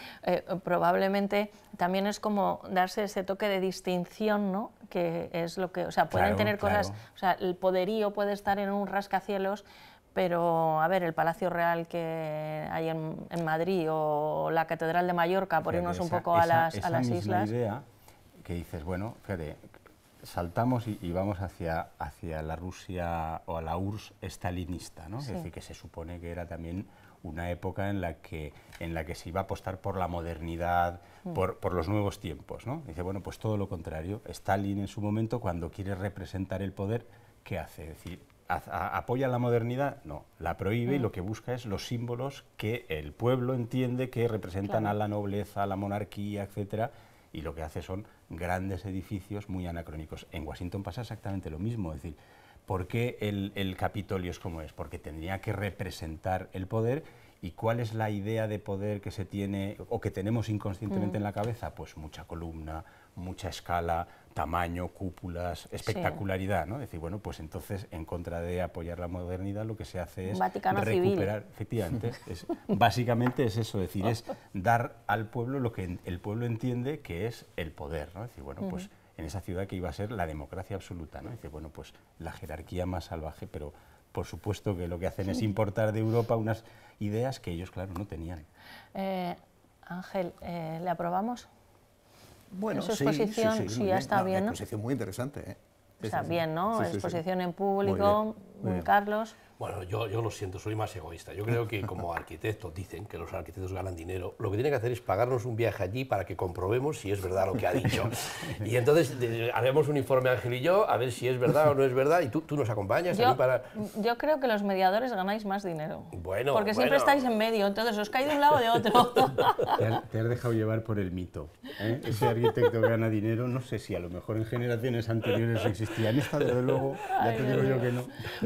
S2: probablemente también es como darse ese toque de distinción, ¿no? Que es lo que, o sea, pueden tener cosas, o sea, el poderío puede estar en un rascacielos, pero a ver, el Palacio Real que hay en, Madrid o la Catedral de Mallorca, por irnos un poco a las, a las islas. idea
S4: que dices, bueno, fíjate, saltamos y, vamos hacia, hacia la Rusia o a la URSS estalinista, ¿no? Es decir, que se supone que era también una época en la que, en la que se iba a apostar por la modernidad, mm. por, los nuevos tiempos, ¿no? Dice, bueno, pues todo lo contrario. Stalin en su momento, cuando quiere representar el poder, ¿qué hace? Es decir, apoya la modernidad, no, la prohíbe y mm. lo que busca es los símbolos que el pueblo entiende que representan a la nobleza, a la monarquía, etcétera, y lo que hace son grandes edificios muy anacrónicos. En Washington pasa exactamente lo mismo, es decir, ¿por qué el, el Capitolio es como es? Porque tendría que representar el poder ¿Y cuál es la idea de poder que se tiene o que tenemos inconscientemente mm. en la cabeza? Pues mucha columna, mucha escala, tamaño, cúpulas, espectacularidad, ¿no? Es decir, bueno, pues entonces en contra de apoyar la modernidad lo que se hace es recuperar, efectivamente, básicamente es eso, es decir, es dar al pueblo lo que el pueblo entiende que es el poder, ¿no? Es decir, bueno, pues en esa ciudad que iba a ser la democracia absoluta, ¿no? Es bueno, pues la jerarquía más salvaje, pero por supuesto que lo que hacen es importar de Europa unas ideas que ellos, claro, no tenían.
S2: Eh, Ángel, eh, ¿le aprobamos? Bueno, su exposición, sí, ya está bien, ¿no?
S5: exposición muy interesante. ¿eh? Está bien, ¿no? exposición en público, Carlos. Bueno, yo, yo, lo siento, soy más egoísta. Yo creo que como arquitectos dicen que los arquitectos ganan dinero, lo que tienen que hacer es pagarnos un viaje allí para que comprobemos si es verdad lo que ha dicho. Y entonces haremos un informe Ángel y yo a ver si es verdad o no es verdad y tú, tú nos acompañas yo, para...
S2: Yo creo que los mediadores ganáis más dinero.
S5: Bueno, Porque siempre estáis
S2: en medio, entonces os cae de un lado o de otro.
S5: Te, has, dejado llevar por el mito. ¿eh?
S4: Ese arquitecto gana dinero, no sé si a lo mejor en generaciones anteriores existía. En esta, desde luego,
S2: ya te digo yo que no.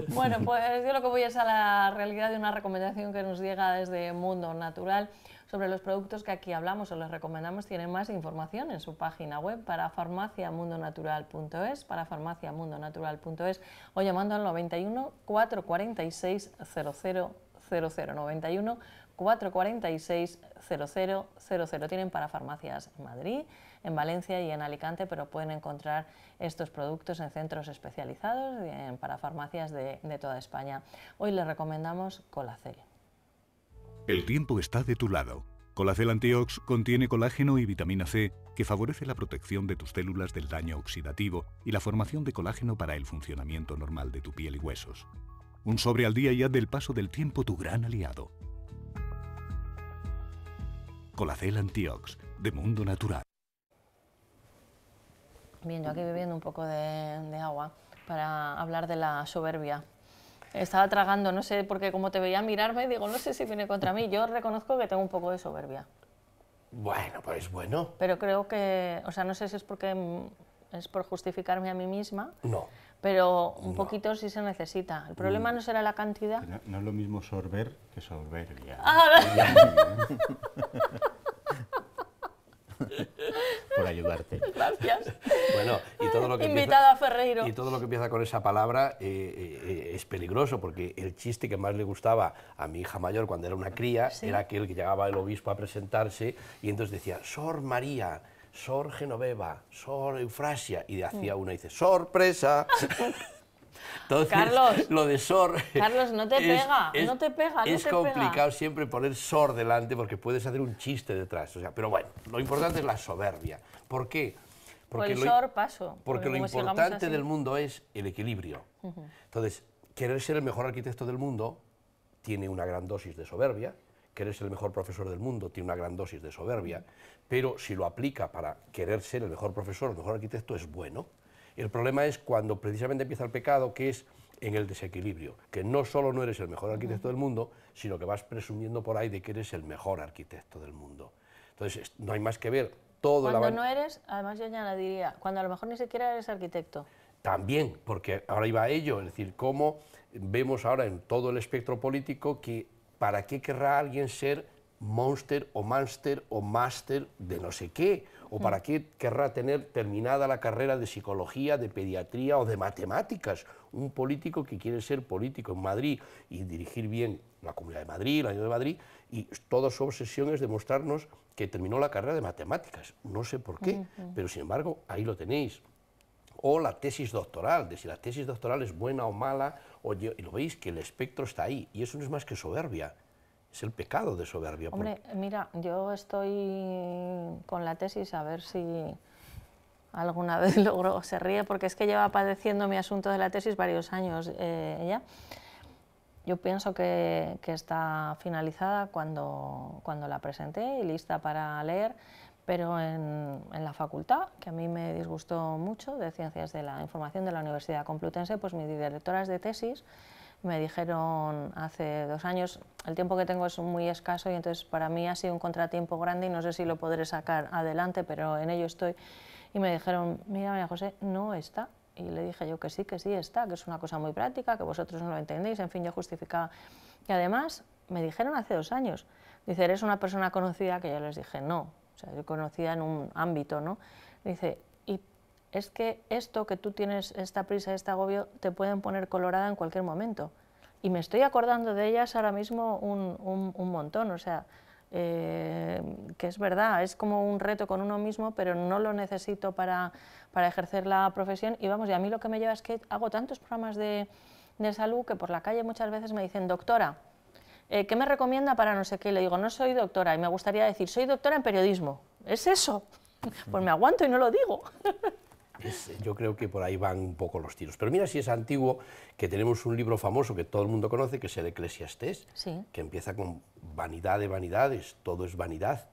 S2: Bueno, pues yo lo voy a la realidad de una recomendación que nos llega desde Mundo Natural sobre los productos que aquí hablamos o les recomendamos. Tienen más información en su página web para farmaciamundonatural.es, para farmaciamundonatural.es o llamando al 91 446 00 0091 446 0000. Tienen para farmacias en Madrid, en Valencia y en Alicante, pero pueden encontrar estos productos en centros especializados ...y en, para farmacias de, de toda España. Hoy les recomendamos Colacel.
S3: El tiempo está de tu lado. Colacel Antiox contiene colágeno y vitamina C que favorece la protección de tus células del daño oxidativo y la formación de colágeno para el funcionamiento normal de tu piel y huesos un sobre al día y del paso del tiempo tu gran aliado. Colacel Antiox, de Mundo Natural.
S2: Bien, yo aquí bebiendo un poco de, agua para hablar de la soberbia estaba tragando, no sé, porque como te veía mirarme, digo, no sé si viene contra mí. Yo reconozco que tengo un poco de soberbia.
S5: Bueno, pues bueno.
S2: Pero creo que, o sea, no sé si es porque mm, es por justificarme a mí misma. No pero un poquito sí se necesita. El problema mm. no, será la cantidad.
S4: No, es lo mismo sorber que sorber.
S5: ya ah, por ayudarte. Gracias. Bueno, y todo lo que Invitada empieza, Ferreiro. Y todo lo que empieza con esa palabra eh, eh, eh, es peligroso, porque el chiste que más le gustaba a mi hija mayor cuando era una cría era aquel que llegaba el obispo a presentarse y entonces decía, Sor María. Sor Genoveva, Sor Eufrasia, y de mm. hacía una dice, sorpresa. Entonces, Carlos, lo de Sor... Carlos, no te pega, no te pega, Es complicado siempre poner Sor delante porque puedes hacer un chiste detrás. O sea, pero bueno, lo importante es la soberbia. ¿Por qué? Porque lo, Sor paso. Porque, lo importante del mundo es el equilibrio. Entonces, querer ser el mejor arquitecto del mundo tiene una gran dosis de soberbia, que eres el mejor profesor del mundo tiene una gran dosis de soberbia, pero si lo aplica para querer ser el mejor profesor, el mejor arquitecto, es bueno. El problema es cuando precisamente empieza el pecado, que es en el desequilibrio, que no solo no eres el mejor arquitecto del mundo, sino que vas presumiendo por ahí de que eres el mejor arquitecto del mundo. Entonces, no hay más que ver todo Cuando no
S2: eres, además yo diría, cuando a lo mejor ni siquiera eres arquitecto.
S5: También, porque ahora iba a ello, es decir, cómo vemos ahora en todo el espectro político que ¿para qué querrá alguien ser monster o master o Máster de no sé qué? ¿O para qué querrá tener terminada la carrera de psicología, de pediatría o de matemáticas? Un político que quiere ser político en Madrid y dirigir bien la Comunidad de Madrid, la Unión de Madrid, y toda su obsesión es demostrarnos que terminó la carrera de matemáticas. No sé por qué, pero sin embargo ahí lo tenéis. O la tesis doctoral, de si la tesis doctoral es buena o mala, y lo veis que el espectro está ahí, y eso no es más que soberbia, es el pecado de soberbia. Hombre,
S2: mira, yo estoy con la tesis a ver si alguna vez logro, se ríe, porque es que lleva padeciendo mi asunto de la tesis varios años eh, ella. Yo pienso que, que, está finalizada cuando, cuando la presenté y lista para leer pero en, la facultad, que a mí me disgustó mucho, de Ciencias de la Información de la Universidad Complutense, pues mis directoras de tesis me dijeron hace dos años, el tiempo que tengo es muy escaso y entonces para mí ha sido un contratiempo grande y no sé si lo podré sacar adelante, pero en ello estoy. Y me dijeron, mira María José, no está. Y le dije yo que sí, que sí está, que es una cosa muy práctica, que vosotros no lo entendéis, en fin, yo justificaba. Y además me dijeron hace dos años, dice, eres una persona conocida, que yo les dije, no, o sea, yo conocida en un ámbito, ¿no? Dice, y es que esto que tú tienes, esta prisa, este agobio, te pueden poner colorada en cualquier momento. Y me estoy acordando de ellas ahora mismo un, un, montón, o sea, eh, que es verdad, es como un reto con uno mismo, pero no lo necesito para, para ejercer la profesión. Y vamos, y a mí lo que me lleva es que hago tantos programas de, de salud que por la calle muchas veces me dicen, doctora, eh, ¿qué me recomienda para no sé qué? Le digo, no soy doctora y me gustaría decir, soy doctora en periodismo. ¿Es eso? Pues me aguanto y no lo digo.
S5: Eh, yo creo que por ahí van un poco los tiros. Pero mira si es antiguo, que tenemos un libro famoso que todo el mundo conoce, que es el Eclesiastés, que empieza con vanidad de vanidades, todo es vanidad.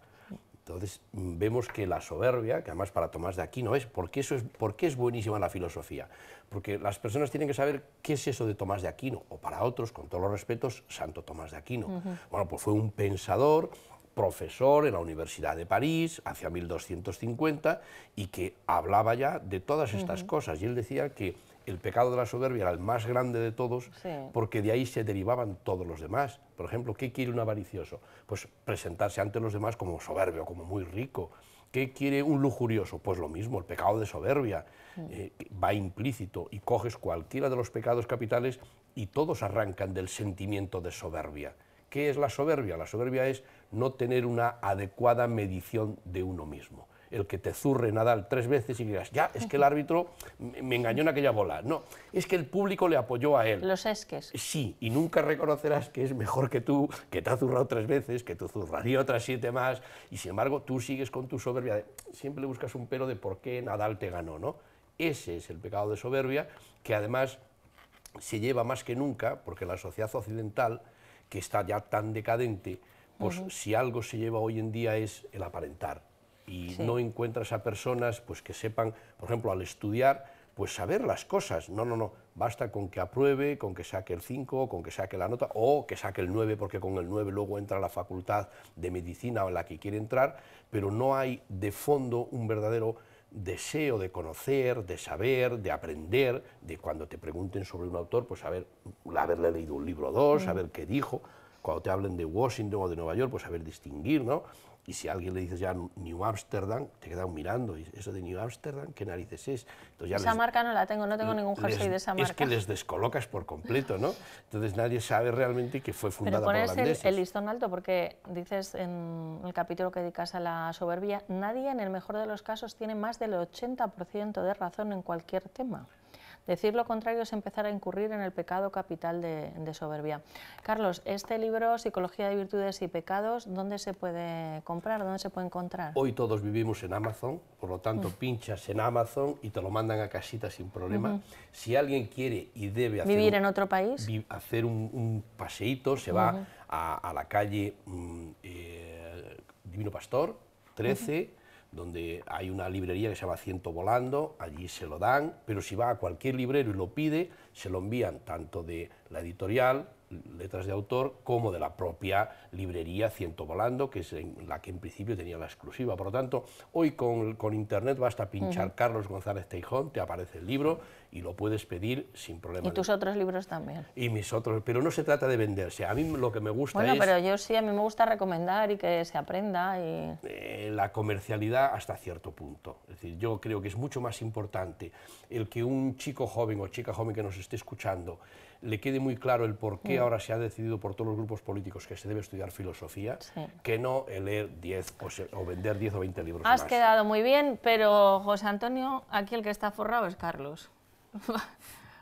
S5: Entonces mm, vemos que la soberbia, que además para Tomás de Aquino es, porque eso es, porque es buenísima la filosofía, porque las personas tienen que saber qué es eso de Tomás de Aquino, o para otros, con todos los respetos, Santo Tomás de Aquino. Bueno, pues fue un pensador, profesor en la Universidad de París, hacia 1250, y que hablaba ya de todas estas cosas, y él decía que el pecado de la soberbia era el más grande de todos, porque de ahí se derivaban todos los demás. Por ejemplo, ¿qué quiere un avaricioso? Pues presentarse ante los demás como soberbio, como muy rico. ¿Qué quiere un lujurioso? Pues lo mismo, el pecado de soberbia mm. eh, va implícito y coges cualquiera de los pecados capitales y todos arrancan del sentimiento de soberbia. ¿Qué es la soberbia? La soberbia es no tener una adecuada medición de uno mismo el que te zurre Nadal tres veces y digas, ya, es que el árbitro me engañó en aquella bola. No, es que el público le apoyó a él. Los esques. Sí, y nunca reconocerás que es mejor que tú, que te ha zurrado tres veces, que tú zurraría otras siete más, y sin embargo tú sigues con tu soberbia. siempre buscas un pelo de por qué Nadal te ganó, ¿no? Ese es el pecado de soberbia, que además se lleva más que nunca, porque la sociedad occidental, que está ya tan decadente, pues si algo se lleva hoy en día es el aparentar y no encuentras a personas pues, que sepan, por ejemplo, al estudiar, pues saber las cosas. No, no, no, basta con que apruebe, con que saque el 5, con que saque la nota, o que saque el 9, porque con el 9 luego entra a la facultad de medicina o la que quiere entrar, pero no hay de fondo un verdadero deseo de conocer, de saber, de aprender, de cuando te pregunten sobre un autor, pues saber, haberle leído un libro o dos, mm. saber qué dijo, cuando te hablen de Washington o de Nueva York, pues saber distinguir, ¿no? Y si alguien le dices ya New Amsterdam, te quedan mirando. Y eso de New Amsterdam, ¿qué narices es? Entonces esa
S2: marca no la tengo, no tengo ningún jersey de esa marca. Es que les
S5: descolocas por completo, ¿no? Entonces nadie sabe realmente que fue fundada Pero por holandeses. El, el
S2: listón alto, porque dices en el capítulo que dedicas a la soberbia, nadie en el mejor de los casos tiene más del 80% de razón en cualquier tema. Decir lo contrario es empezar a incurrir en el pecado capital de, soberbia. Carlos, este libro, Psicología de Virtudes y Pecados, ¿dónde se puede comprar? ¿Dónde se puede encontrar? Hoy
S5: todos vivimos en Amazon, por lo tanto mm. pinchas en Amazon y te lo mandan a casita sin problema. Si alguien quiere y debe hacer vivir un, en otro país, hacer un, paseíto, se va a, la calle mm, eh, Divino Pastor 13 donde hay una librería que se llama Ciento Volando, allí se lo dan, pero si va a cualquier librero y lo pide, se lo envían tanto de la editorial letras de autor como de la propia librería Ciento Volando, que es la que en principio tenía la exclusiva. Por lo tanto, hoy con, con Internet basta pinchar Carlos González tejón te aparece el libro y lo puedes pedir sin problema. Y tus
S2: otros libros también.
S5: Y mis otros, pero no se trata de venderse. A mí lo que me gusta es... Bueno, pero
S2: yo sí, a mí me gusta recomendar y que se aprenda y... Eh,
S5: la comercialidad hasta cierto punto. Es decir, yo creo que es mucho más importante el que un chico joven o chica joven que nos esté escuchando le quede muy claro el por qué mm. ahora se ha decidido por todos los grupos políticos que se debe estudiar filosofía, que no el leer 10 o, vender 10 o 20 libros. Has
S2: quedado muy bien, pero José Antonio, aquí el que está forrado es Carlos.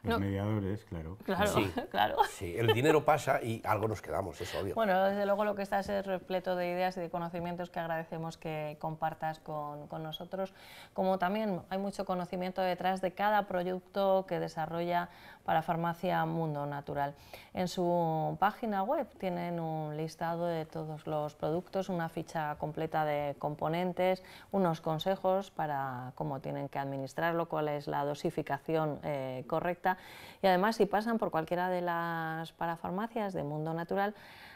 S2: Los
S5: mediadores, claro. sí, el dinero pasa y algo nos quedamos, es obvio. Bueno,
S2: desde luego lo que estás es repleto de ideas y de conocimientos que agradecemos que compartas con, con nosotros. Como también hay mucho conocimiento detrás de cada proyecto que desarrolla para Farmacia Mundo Natural. En su página web tienen un listado de todos los productos, una ficha completa de componentes, unos consejos para cómo tienen que administrarlo, cuál es la dosificación eh, correcta y además si pasan por cualquiera de las parafarmacias de Mundo Natural,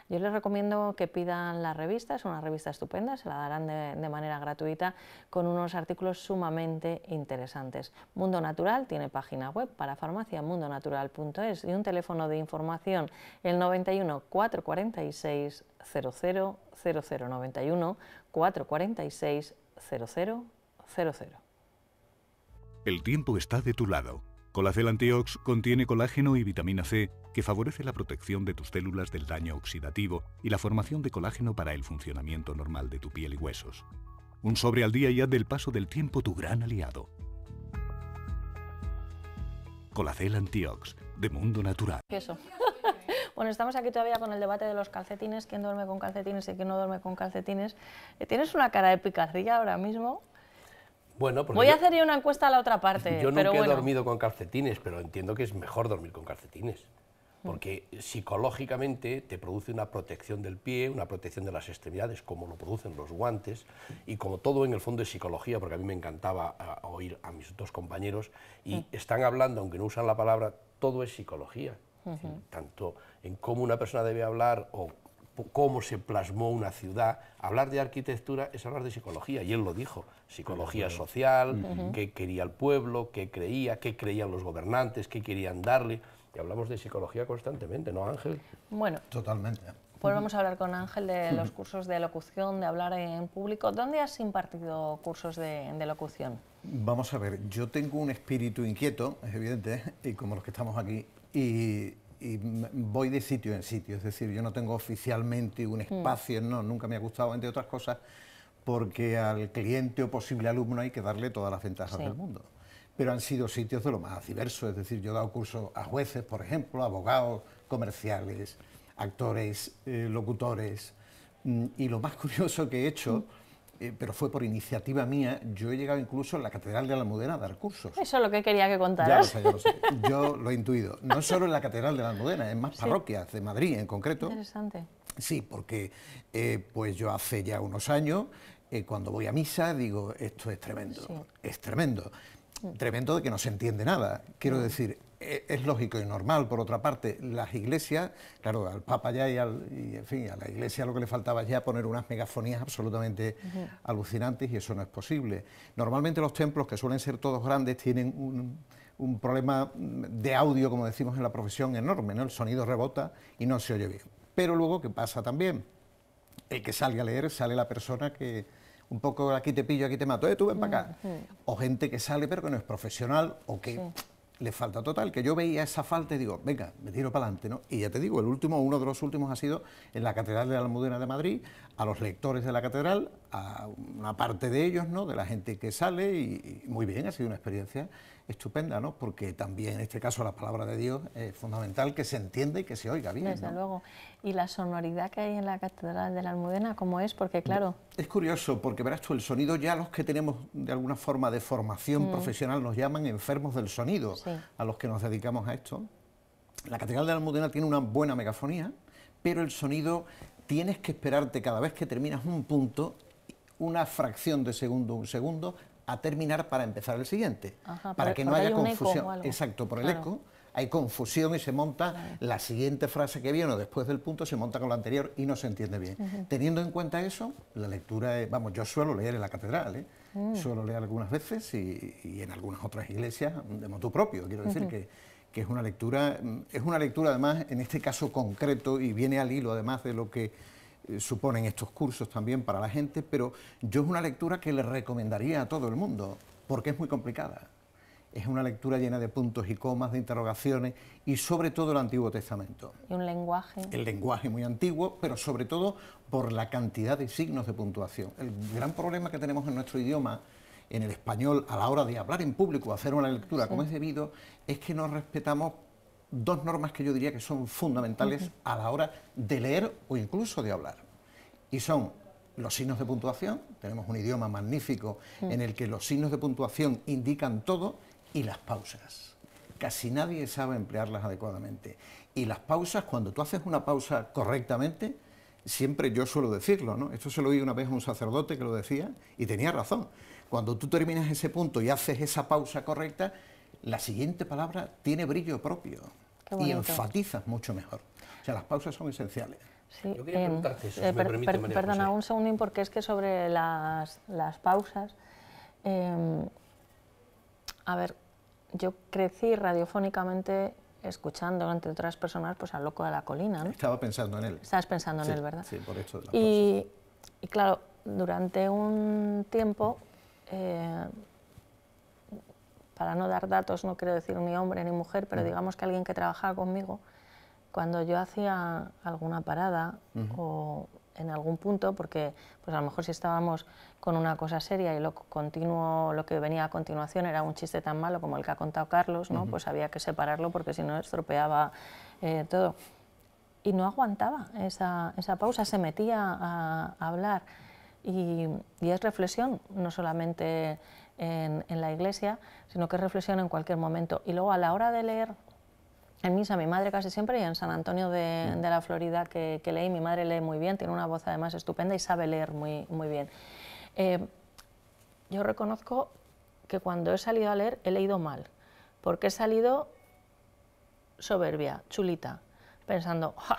S2: yo les recomiendo que pidan la revista, es una revista estupenda, se la darán de, manera gratuita con unos artículos sumamente interesantes. Mundo Natural tiene página web para farmacia mundonatural.es y un teléfono de información el 91 446 00 91 446 0000.
S3: El tiempo está de tu lado Colacel Antiox contiene colágeno y vitamina C que favorece la protección de tus células del daño oxidativo y la formación de colágeno para el funcionamiento normal de tu piel y huesos. Un sobre al día y haz del paso del tiempo tu gran aliado. Colacel Antiox, de Mundo Natural.
S2: Eso. bueno, estamos aquí todavía con el debate de los calcetines, quién duerme con calcetines y quién no duerme con calcetines. Eh, ¿Tienes una cara de picardía ahora mismo?
S5: Bueno, pues Voy a hacer
S2: una encuesta a la otra parte. Yo pero he dormido
S5: con calcetines, pero entiendo que es mejor dormir con calcetines. Porque psicológicamente te produce una protección del pie, una protección de las extremidades, como lo producen los guantes, y como todo en el fondo es psicología, porque a mí me encantaba ah, oír a mis dos compañeros, y están hablando, aunque no usan la palabra, todo es psicología. Tanto en cómo una persona debe hablar o cómo se plasmó una ciudad. Hablar de arquitectura es hablar de psicología, y él lo dijo, psicología social, qué quería el pueblo, qué creía, qué creían los gobernantes, qué querían darle. Y hablamos de psicología constantemente, ¿no, Ángel?
S2: Bueno. Totalmente. Pues vamos a hablar con Ángel de los cursos de locución, de hablar en público. ¿Dónde has impartido cursos de, de locución?
S6: Vamos a ver, yo tengo un espíritu inquieto, es evidente, y como los que estamos aquí, y y voy de sitio en sitio, es decir, yo no tengo oficialmente un mm. espacio, no, nunca me ha gustado, entre otras cosas, porque al cliente o posible alumno hay que darle todas las ventajas del mundo. Pero han sido sitios de lo más diverso, es decir, yo he dado curso a jueces, por ejemplo, abogados, comerciales, actores, eh, locutores, mm, y lo más curioso que he hecho... Mm. Eh, pero fue por iniciativa mía, yo he llegado incluso a la Catedral de la Almudena a dar cursos.
S2: Eso es lo que quería que contaras. Ya lo sé,
S6: Yo lo he intuido. No solo en la Catedral de la Almudena, en más parroquias de Madrid en concreto. Interesante. Sí, porque eh, pues yo hace ya unos años, eh, cuando voy a misa, digo, esto es tremendo, es tremendo. Tremendo de que no se entiende nada. Quiero mm. decir, e, es lógico y normal, por otra parte, las iglesias, claro, al Papa ya y, en fin, a la iglesia lo que le faltaba ya poner unas megafonías absolutamente alucinantes y eso no es posible. Normalmente los templos, que suelen ser todos grandes, tienen un, problema de audio, como decimos en la profesión, enorme, ¿no? El sonido rebota y no se oye bien. Pero luego, ¿qué pasa también? El que salga a leer, sale la persona que, un poco aquí te pillo, aquí te mato, eh, tú ven para acá. O gente que sale pero que no es profesional o que le falta total, que yo veía esa falta y digo, venga, me tiro para adelante, ¿no? Y ya te digo, el último, uno de los últimos ha sido en la Catedral de la Almudena de Madrid, a los lectores de la catedral, a una parte de ellos, ¿no? De la gente que sale y, muy bien, ha sido una experiencia estupenda, ¿no? Porque también en este caso la palabra de Dios es fundamental que se entienda y que se oiga bien. Desde luego.
S2: Y la sonoridad que hay en la Catedral de la Almudena, ¿cómo es? Porque claro,
S6: es curioso, porque verás tú, el sonido ya los que tenemos de alguna forma de formación mm. profesional nos llaman enfermos del sonido, a los que nos dedicamos a esto. La Catedral de la Almudena tiene una buena megafonía, pero el sonido tienes que esperarte cada vez que terminas un punto, una fracción de segundo, un segundo, a terminar para empezar el siguiente,
S1: para que no haya confusión.
S6: Exacto, por el eco hay confusión y se monta la siguiente frase que viene o después del punto, se monta con la anterior y no se entiende bien. Teniendo en cuenta eso, la lectura, eh, vamos, yo suelo leer en la catedral, ¿eh? mm. suelo leer algunas veces y, en algunas otras iglesias de motu propio, quiero decir que, que es una lectura, mm, es una lectura además en este caso concreto y viene al hilo además de lo que eh, suponen estos cursos también para la gente, pero yo es una lectura que le recomendaría a todo el mundo, porque es muy complicada es una lectura llena de puntos y comas, de interrogaciones y sobre todo el Antiguo Testamento.
S2: Y un lenguaje. El
S6: lenguaje muy antiguo, pero sobre todo por la cantidad de signos de puntuación. El gran problema que tenemos en nuestro idioma, en el español, a la hora de hablar en público, hacer una lectura como es debido, es que no respetamos dos normas que yo diría que son fundamentales a la hora de leer o incluso de hablar. Y son los signos de puntuación, tenemos un idioma magnífico en el que los signos de puntuación indican todo y las pausas. Casi nadie sabe emplearlas adecuadamente. Y las pausas, cuando tú haces una pausa correctamente, siempre yo suelo decirlo, ¿no? Esto se lo oí una vez a un sacerdote que lo decía y tenía razón. Cuando tú terminas ese punto y haces esa pausa correcta, la siguiente palabra tiene brillo propio y enfatizas mucho mejor. O sea, las pausas son esenciales.
S2: yo quería em, preguntarte eso, si eh, me permite, Perdona, un segundín, porque es que sobre las, pausas... Em, a ver, yo crecí radiofónicamente escuchando, entre otras personas, pues al loco de la colina. ¿no?
S6: Estaba pensando en él. Estabas pensando en él, ¿verdad? Sí, por hecho
S2: y, claro, durante un tiempo, eh, para no dar datos, no quiero decir ni hombre ni mujer, pero digamos que alguien que trabajaba conmigo, cuando yo hacía alguna parada o en algún punto, porque pues a lo mejor si estábamos con una cosa seria y lo continuo, lo que venía a continuación era un chiste tan malo como el que ha contado Carlos, ¿no? pues había que separarlo porque si no estropeaba eh, todo. Y no aguantaba esa, pausa, se metía a, hablar. Y, es reflexión, no solamente en, en la iglesia, sino que es reflexión en cualquier momento. Y luego a la hora de leer en misa, mi madre casi siempre, y en San Antonio de, la Florida que, leí, mi madre lee muy bien, tiene una voz además estupenda y sabe leer muy, muy bien. Eh, yo reconozco que cuando he salido a leer he leído mal, porque he salido soberbia, chulita, pensando, ¡ja!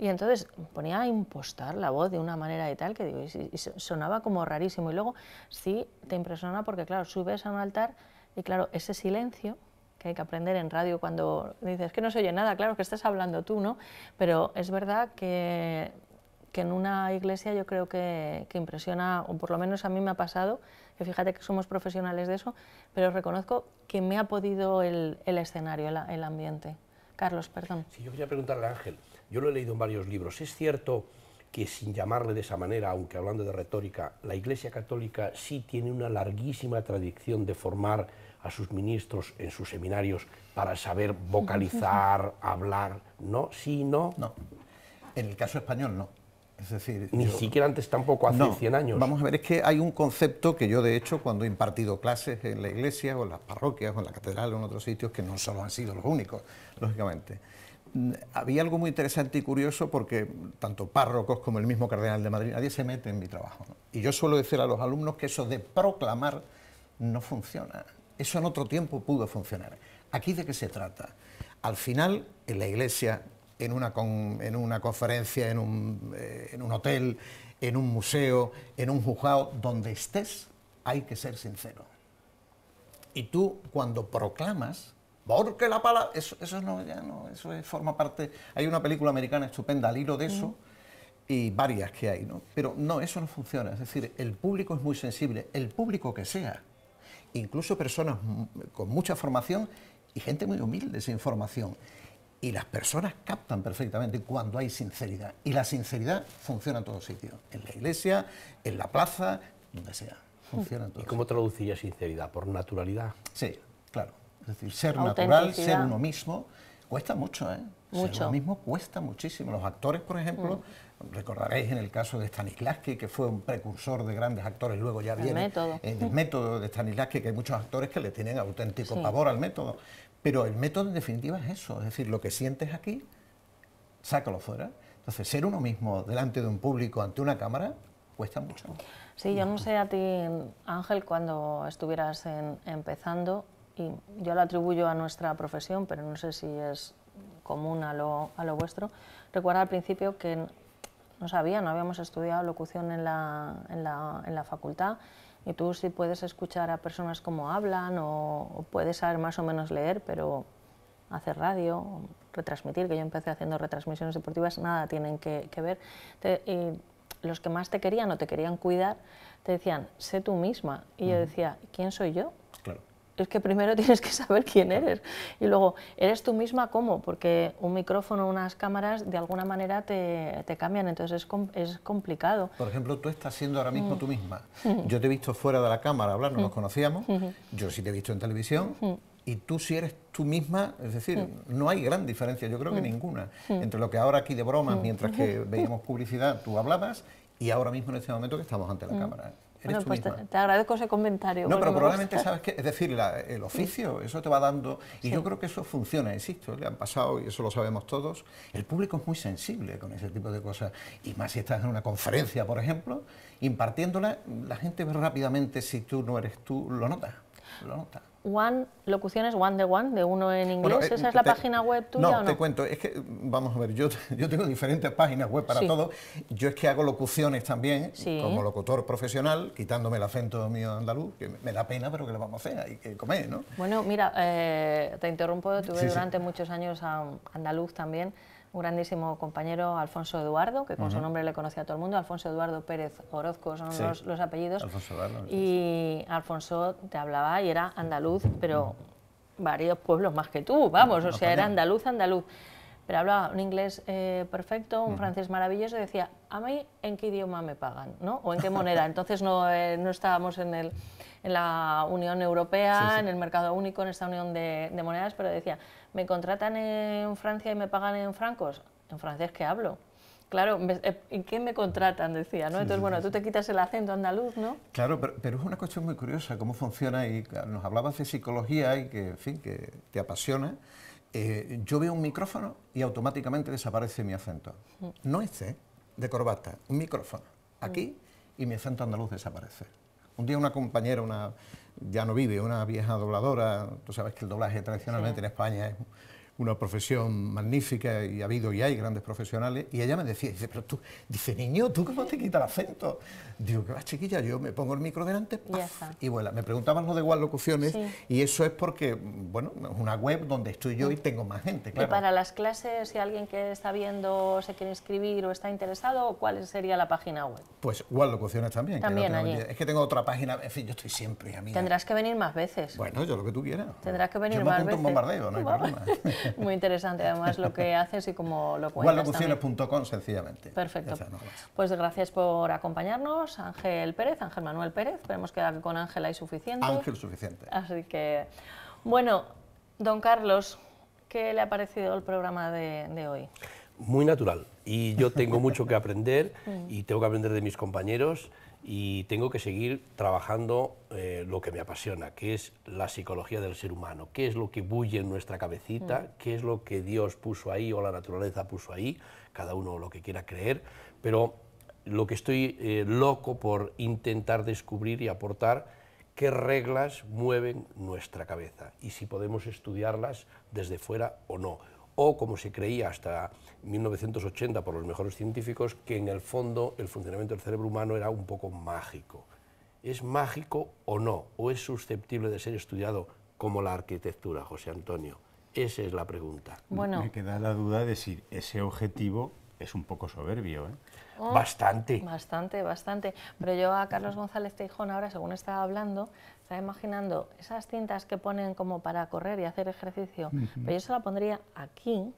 S2: Y entonces ponía a impostar la voz de una manera y tal, que sonaba como rarísimo. Y luego sí te impresiona porque, claro, subes a un altar y, claro, ese silencio que hay que aprender en radio cuando dices que no se oye nada, claro que estás hablando tú, ¿no? Pero es verdad que, que en una iglesia yo creo que, impresiona, o por lo menos a mí me ha pasado, que fíjate que somos profesionales de eso, pero reconozco que me ha podido el, escenario, el, ambiente. Carlos, perdón. Si yo
S5: quería preguntarle a Ángel, yo lo he leído en varios libros, ¿es cierto que sin llamarle de esa manera, aunque hablando de retórica, la Iglesia Católica sí tiene una larguísima tradición de formar a sus ministros en sus seminarios para saber vocalizar, hablar, ¿no? Sí, no. En el caso español, no. Es decir, ni siquiera antes tampoco hace 100 años. Vamos
S6: a ver, es que hay un concepto que yo de hecho cuando he impartido clases en la iglesia o en las parroquias o en la catedral o en otros sitios, que no solo han sido los únicos, lógicamente. Mm, había algo muy interesante y curioso porque tanto párrocos como el mismo cardenal de Madrid, nadie se mete en mi trabajo. Y yo suelo decir a los alumnos que eso de proclamar no funciona. Eso en otro tiempo pudo funcionar. ¿Aquí de qué se trata? Al final, en la iglesia, en una, en una conferencia, eh, en un, hotel, en un museo, en un juzgado, donde estés, hay que ser sincero. Y tú cuando proclamas, porque la palabra, eso, no, ya no, eso forma parte, hay una película americana estupenda al hilo de eso, mm. y varias que hay, ¿no? Pero no, eso no funciona, es decir, el público es muy sensible, el público que sea, incluso personas con mucha formación y gente muy humilde sin formación. Y las personas captan perfectamente cuando hay sinceridad. Y la sinceridad funciona en todos sitios, en la iglesia, en la plaza, donde sea. Funciona ¿Y cómo traduciría sinceridad? ¿Por naturalidad? Sí, claro. Es decir, ser natural, ser uno mismo Cuesta mucho, ¿eh? Mucho. lo mismo cuesta muchísimo. Los actores, por ejemplo, mm. recordaréis en el caso de Stanislavski, que fue un precursor de grandes actores, luego ya el En eh, el mm. método de Stanislavski, que hay muchos actores que le tienen auténtico pavor al método. Pero el método en definitiva es eso, es decir, lo que sientes aquí, sácalo fuera. Entonces, ser uno mismo delante de un público, ante una cámara, cuesta mucho.
S2: Sí, yo no sé a ti, Ángel, cuando estuvieras empezando, y yo lo atribuyo a nuestra profesión, pero no sé si es común a lo, vuestro, Recuerda al principio que no sabía, no habíamos estudiado locución en la, facultad, y tú sí puedes escuchar a personas cómo hablan o, puedes saber más o menos leer, pero hacer radio, retransmitir, que yo empecé haciendo retransmisiones deportivas, nada tienen que, ver. y los que más te querían o te querían cuidar te decían, sé tú misma. Y yo decía, ¿quién soy yo? Claro es que primero tienes que saber quién eres y luego, ¿eres tú misma cómo? Porque un micrófono, unas cámaras, de alguna manera te, te cambian, entonces es, es, complicado.
S6: Por ejemplo, tú estás siendo ahora mismo mm. tú misma. Mm. Yo te he visto fuera de la cámara hablar, no nos mm. conocíamos, mm-hmm. yo sí te he visto en televisión. Y tú si eres tú misma, es decir, no hay gran diferencia, yo creo que ninguna, entre lo que ahora aquí de bromas, mientras que mm-hmm. veíamos publicidad, tú hablabas, y ahora mismo en este momento que estamos ante la cámara. Pues
S2: te, agradezco ese comentario. No, pero probablemente sabes
S6: que, es decir, el oficio, eso te va dando, y yo creo que eso funciona, insisto, le han pasado, y eso lo sabemos todos, el público es muy sensible con ese tipo de cosas, y más si estás en una conferencia, por ejemplo, impartiéndola, la gente ve rápidamente, si tú no eres tú, lo notas, lo notas
S2: One, locuciones One de One, de uno en inglés. Eh, ¿Esa es la página web tuya? No, te
S6: cuento, es que, vamos a ver, yo, yo tengo diferentes páginas web para todo. Yo es que hago locuciones también, como locutor profesional, quitándome el acento mío andaluz, que me da pena, pero que lo vamos a hacer, hay que comer, ¿no?
S2: Bueno, mira, eh, te interrumpo, tuve durante muchos años andaluz también un grandísimo compañero, Alfonso Eduardo, que con su nombre le conocía a todo el mundo, Alfonso Eduardo Pérez Orozco son los, apellidos. y Alfonso te hablaba y era andaluz, pero varios pueblos más que tú, vamos, o sea, era andaluz, andaluz. Pero hablaba un inglés eh, perfecto, un francés maravilloso, y decía, ¿a mí en qué idioma me pagan? ¿no? ¿O en qué moneda? Entonces no, eh, no estábamos en, el, en la Unión Europea, en el mercado único, en esta unión de monedas, pero decía, me contratan en Francia y me pagan en francos, en francés que hablo. Claro, eh, ¿y qué me contratan? Decía, ¿no? Entonces, bueno, tú te quitas el acento andaluz, ¿no?
S6: Claro, pero, es una cuestión muy curiosa, cómo funciona, y nos hablabas de psicología y que, en fin, que te apasiona. Eh, yo veo un micrófono y automáticamente desaparece mi acento. Mm. No este, de corbata, un micrófono, mm. aquí, y mi acento andaluz desaparece. Un día una compañera, una ya no vive, una vieja dobladora, tú sabes que el doblaje tradicionalmente en España es una profesión magnífica y ha habido y hay grandes profesionales, y ella me decía, dice, pero tú, dice, niño, ¿tú cómo te quitas el acento? Digo, que vas chiquilla, yo me pongo el micro delante y vuela. Me preguntaban lo de locuciones y eso es porque, bueno, es una web donde estoy yo y mm. tengo más gente, Y para
S2: las clases, si alguien que está viendo se quiere inscribir o está interesado, ¿cuál sería la página web?
S6: Pues igual locuciones también. También Es que tengo otra página, en fin, yo estoy siempre, a mí Tendrás
S2: que venir más veces. Bueno,
S6: yo lo que tú quieras.
S2: Tendrás que venir más veces. Un bombardeo, no hay problema. Muy interesante además lo que haces y cómo lo cuentas.
S6: sencillamente. Perfecto.
S2: Pues gracias por acompañarnos, Ángel Pérez, Ángel Manuel Pérez. Esperemos que con Ángel hay suficiente. Ángel suficiente. Así que, bueno, don Carlos, ¿qué le ha parecido el programa de hoy?
S5: Muy natural. Y yo tengo mucho que aprender mm. y tengo que aprender de mis compañeros y tengo que seguir trabajando eh, lo que me apasiona, que es la psicología del ser humano, qué es lo que bulle en nuestra cabecita, mm. qué es lo que Dios puso ahí o la naturaleza puso ahí, cada uno lo que quiera creer, pero lo que estoy eh, loco por intentar descubrir y aportar qué reglas mueven nuestra cabeza y si podemos estudiarlas desde fuera o no o como se creía hasta 1980 por los mejores científicos, que en el fondo el funcionamiento del cerebro humano era un poco mágico. ¿Es mágico o no? ¿O es susceptible de ser estudiado como la arquitectura, José Antonio? Esa es la pregunta.
S2: Bueno. Me
S4: queda la duda de si ese objetivo es un poco soberbio. ¿eh? bastante.
S2: Bastante, bastante. Pero yo a Carlos González Teijón ahora, según estaba hablando, Está imaginando esas cintas que ponen como para correr y hacer ejercicio, pero pues yo se la pondría aquí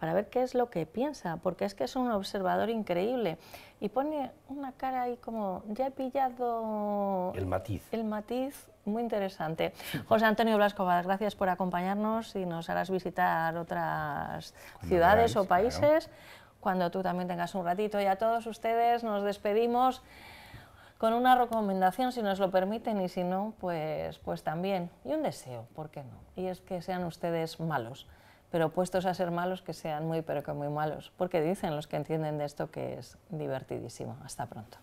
S2: para ver qué es lo que piensa, porque es que es un observador increíble. Y pone una cara ahí como, ya he pillado... El matiz. El matiz, muy interesante. José Antonio Blasco, gracias por acompañarnos y nos harás visitar otras ciudades o países cuando tú también tengas un ratito. Y a todos ustedes nos despedimos con una recomendación si nos lo permiten y si no, pues, pues también. Y un deseo, ¿por qué no? Y es que sean ustedes malos, pero puestos a ser malos, que sean muy, pero que muy malos, porque dicen los que entienden de esto que es divertidísimo. Hasta pronto.